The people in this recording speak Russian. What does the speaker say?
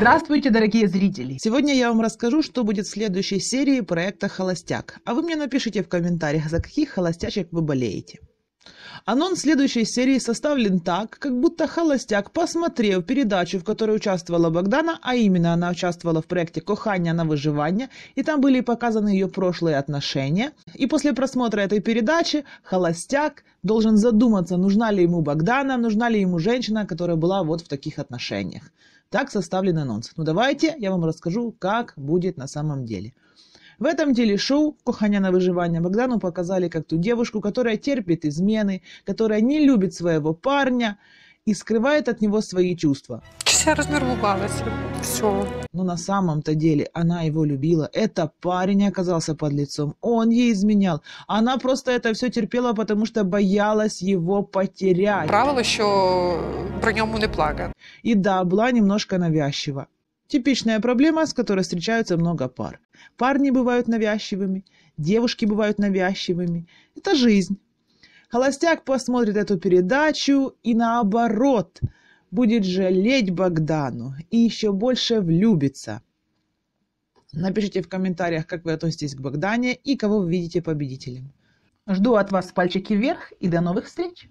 Здравствуйте, дорогие зрители! Сегодня я вам расскажу, что будет в следующей серии проекта «Холостяк». А вы мне напишите в комментариях, за каких холостячек вы болеете. Анонс следующей серии составлен так, как будто холостяк, посмотрев передачу, в которой участвовала Богдана, а именно она участвовала в проекте «Кохание на выживание», и там были показаны ее прошлые отношения, и после просмотра этой передачи холостяк должен задуматься, нужна ли ему Богдана, нужна ли ему женщина, которая была вот в таких отношениях. Так составлен анонс. Ну давайте я вам расскажу, как будет на самом деле. В этом деле шоу "Кухоня на выживание» Богдану показали как ту девушку, которая терпит измены, которая не любит своего парня, и скрывает от него свои чувства. Я размервувалась. Все. Но на самом-то деле она его любила. Это парень оказался под лицом. Он ей изменял. Она просто это все терпела, потому что боялась его потерять. Правило, еще про нему не плакать. И да, была немножко навязчива. Типичная проблема, с которой встречаются много пар. Парни бывают навязчивыми, девушки бывают навязчивыми. Это жизнь. Холостяк посмотрит эту передачу и наоборот будет жалеть Богдану и еще больше влюбится. Напишите в комментариях, как вы относитесь к Богдане и кого вы видите победителем. Жду от вас пальчики вверх и до новых встреч!